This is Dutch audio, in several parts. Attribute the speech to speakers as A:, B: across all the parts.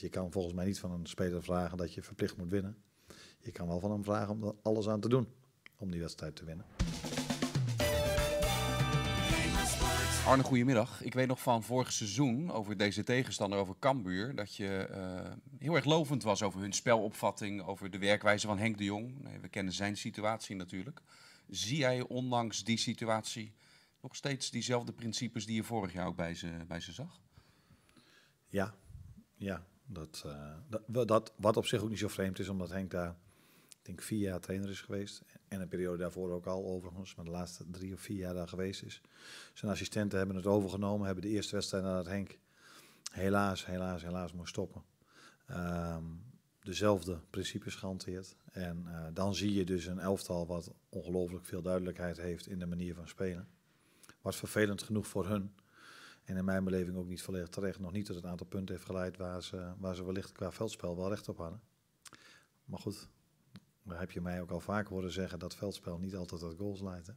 A: je kan volgens mij niet van een speler vragen dat je verplicht moet winnen. Je kan wel van hem vragen om er alles aan te doen om die wedstrijd te winnen.
B: Arne, goedemiddag. Ik weet nog van vorig seizoen over deze tegenstander, over Cambuur, dat je eh, heel erg lovend was over hun spelopvatting, over de werkwijze van Henk de Jong. we kennen zijn situatie natuurlijk. Zie jij ondanks die situatie nog steeds diezelfde
A: principes die je vorig jaar ook bij ze, bij ze zag? Ja, ja. Dat, eh, dat, wat op zich ook niet zo vreemd is, omdat Henk daar ik denk vier jaar trainer is geweest. En een periode daarvoor ook al overigens, maar de laatste drie of vier jaar daar geweest is. Zijn assistenten hebben het overgenomen, hebben de eerste wedstrijd nadat Henk helaas, helaas, helaas moest stoppen. Ehm, dezelfde principes gehanteerd. En eh, dan zie je dus een elftal wat ongelooflijk veel duidelijkheid heeft in de manier van spelen. Wat vervelend genoeg voor hun en in mijn beleving ook niet volledig terecht. Nog niet tot het aantal punten heeft geleid waar ze, waar ze wellicht qua veldspel wel recht op hadden. Maar goed, daar heb je mij ook al vaak horen zeggen dat veldspel niet altijd tot goals leidt. Dat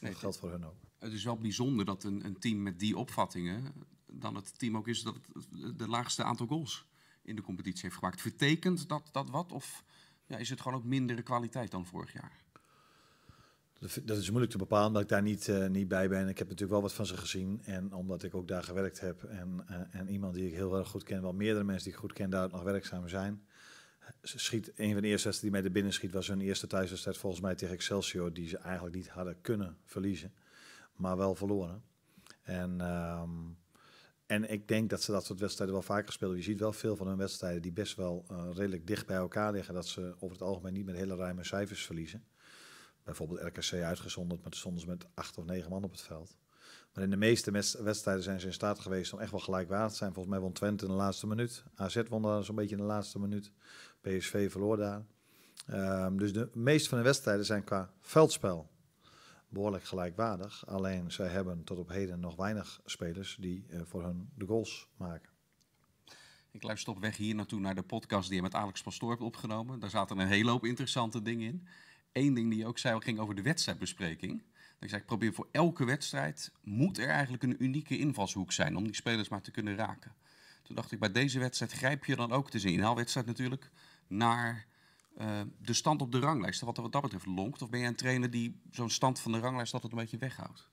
A: nee, geldt voor hun ook.
B: Het is wel bijzonder dat een, een, team met die opvattingen dan het team ook is dat het de laagste aantal goals in de competitie heeft gemaakt. Vertekent dat, dat wat? Of ja, is het gewoon ook mindere kwaliteit
A: dan vorig jaar? Dat is moeilijk te bepalen, dat ik daar niet, eh, niet bij ben. Ik heb natuurlijk wel wat van ze gezien. En omdat ik ook daar gewerkt heb. En, eh, en iemand die ik heel erg goed ken, wel meerdere mensen die ik goed ken, daar nog werkzaam zijn. schiet, een van de eerste die mij er binnen schiet was hun eerste thuiswedstrijd volgens mij tegen Excelsior. Die ze eigenlijk niet hadden kunnen verliezen, maar wel verloren. En, ehm, en ik denk dat ze dat soort wedstrijden wel vaker spelen. Je ziet wel veel van hun wedstrijden die best wel eh, redelijk dicht bij elkaar liggen. Dat ze over het algemeen niet met hele ruime cijfers verliezen bijvoorbeeld RKC uitgezonderd, maar stonden ze met acht of negen man op het veld. Maar in de meeste wedstrijden zijn ze in staat geweest om echt wel gelijkwaardig te zijn. Volgens mij won Twente in de laatste minuut. AZ won daar zo'n beetje in de laatste minuut. PSV verloor daar. Ehm, dus de meeste van de wedstrijden zijn qua veldspel behoorlijk gelijkwaardig. Alleen zij hebben tot op heden nog weinig spelers die eh, voor hun de goals maken. Ik
B: luister op weg hier naartoe naar de podcast die je met Alex Pastoor hebt opgenomen. Daar zaten een hele hoop interessante dingen in één ding die je ook zei, ging over de wedstrijdbespreking. Ik zei, ik probeer voor elke wedstrijd, moet er eigenlijk een unieke invalshoek zijn om die spelers maar te kunnen raken. Toen dacht ik, bij deze wedstrijd grijp je dan ook, het is een inhaalwedstrijd natuurlijk, naar eh, de stand op de ranglijst. Wat, wat dat betreft lonkt, of ben jij een trainer die zo'n stand van de ranglijst altijd een beetje weghoudt?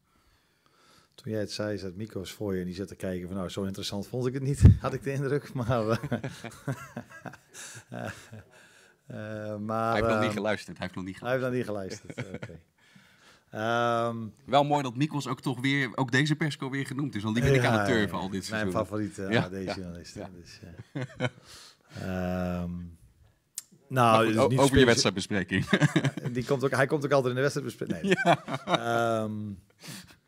A: Toen jij het zei, zat Mico's voor je en die zat te kijken van nou, zo interessant vond ik het niet, had ik de indruk. Maar eh, eh, eh, maar, hij heeft nog niet ehm, geluisterd. Hij heeft nog niet geluisterd.
B: Ehm, Wel mooi dat Mikos ook toch weer, ook deze persco weer genoemd is. Want die ben ik ja, aan het turven al dit seizoen. Mijn favoriete ja, AD-journalist.
A: Eh, ja, dus, eh. ehm, nou, dus niet over je wedstrijdbespreking. die komt ook, hij komt ook altijd in de wedstrijdbespreking. Nee.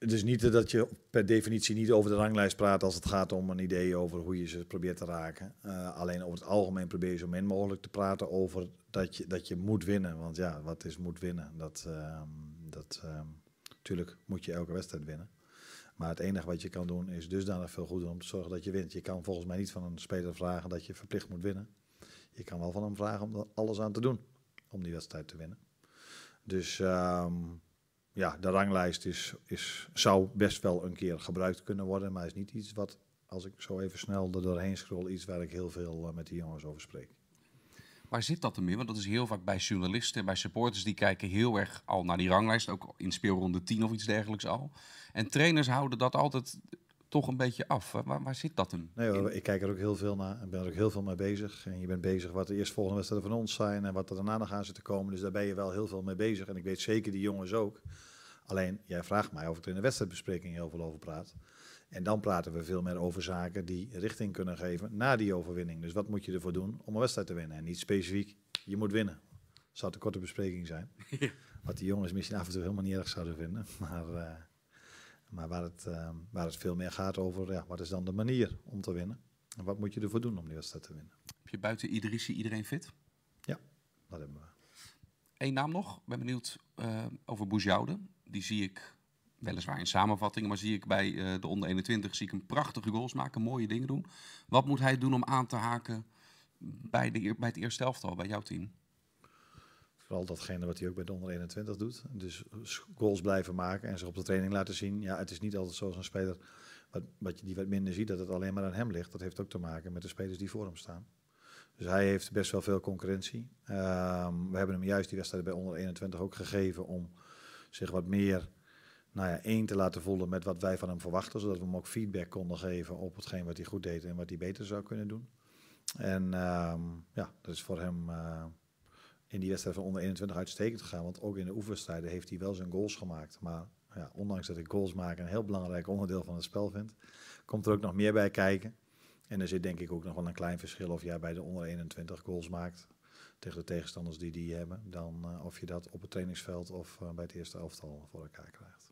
A: het is niet dat je per definitie niet over de ranglijst praat als het gaat om een idee over hoe je ze probeert te raken. Eh, alleen over het algemeen probeer je zo min mogelijk te praten over dat je, dat je moet winnen. Want ja, wat is moet winnen? Dat, ehm, dat natuurlijk ehm, moet je elke wedstrijd winnen. Maar het enige wat je kan doen is dusdanig veel goed doen om te zorgen dat je wint. Je kan volgens mij niet van een speler vragen dat je verplicht moet winnen. Je kan wel van hem vragen om er alles aan te doen om die wedstrijd te winnen. Dus... Ehm, ja, de ranglijst is, is, zou best wel een keer gebruikt kunnen worden, maar is niet iets wat, als ik zo even snel er doorheen scroll, iets waar ik heel veel eh, met die jongens over spreek.
B: Waar zit dat dan in? Want dat is heel vaak bij journalisten, bij supporters, die kijken heel erg al naar die ranglijst, ook in speelronde 10 of iets dergelijks al. En trainers houden dat altijd toch een beetje af. Waar, waar zit dat hem?
A: Nee, ik kijk er ook heel veel naar en ben er ook heel veel mee bezig. En je bent bezig wat de eerstvolgende wedstrijden van ons zijn en wat er daarna nog aan zit te komen. Dus daar ben je wel heel veel mee bezig. En ik weet zeker die jongens ook. Alleen, jij vraagt mij of ik er in de wedstrijdbespreking heel veel over praat. En dan praten we veel meer over zaken die richting kunnen geven na die overwinning. Dus wat moet je ervoor doen om een wedstrijd te winnen? En niet specifiek, je moet winnen. Zou zou te korte bespreking zijn. Wat die jongens misschien af en toe helemaal niet erg zouden vinden. Maar... Eh, maar waar het, eh, waar het veel meer gaat over, ja, wat is dan de manier om te winnen? En wat moet je ervoor doen om die wedstrijd te winnen?
B: Heb je buiten Idrissi iedereen fit?
A: Ja, dat hebben
B: we. Eén naam nog. ben benieuwd uh, over Boujoude. Die zie ik weliswaar in samenvatting, maar zie ik bij eh, de onder 21 zie ik hem prachtige goals maken, mooie dingen doen. Wat moet hij doen om aan te haken bij, de, bij het eerste elftal, bij jouw team?
A: Vooral datgene wat hij ook bij de onder 21 doet. Dus goals blijven maken en zich op de training laten zien. Ja, het is niet altijd zoals een speler wat, wat je die wat minder ziet, dat het alleen maar aan hem ligt. Dat heeft ook te maken met de spelers die voor hem staan. Dus hij heeft best wel veel concurrentie. Ehm, we hebben hem juist die wedstrijd bij onder 21 ook gegeven om zich wat meer nou ja, één te laten voelen met wat wij van hem verwachten. Zodat we hem ook feedback konden geven op hetgeen wat hij goed deed en wat hij beter zou kunnen doen. En ehm, ja, dat is voor hem eh, in die wedstrijd van onder 21 uitstekend gegaan. Want ook in de oefenstijden heeft hij wel zijn goals gemaakt. Maar ja, ondanks dat ik goals maken een heel belangrijk onderdeel van het spel vind, komt er ook nog meer bij kijken. En er zit denk ik ook nog wel een klein verschil of jij bij de onder 21 goals maakt tegen de tegenstanders die die hebben, dan eh, of je dat op het trainingsveld of eh, bij het eerste elftal voor elkaar krijgt.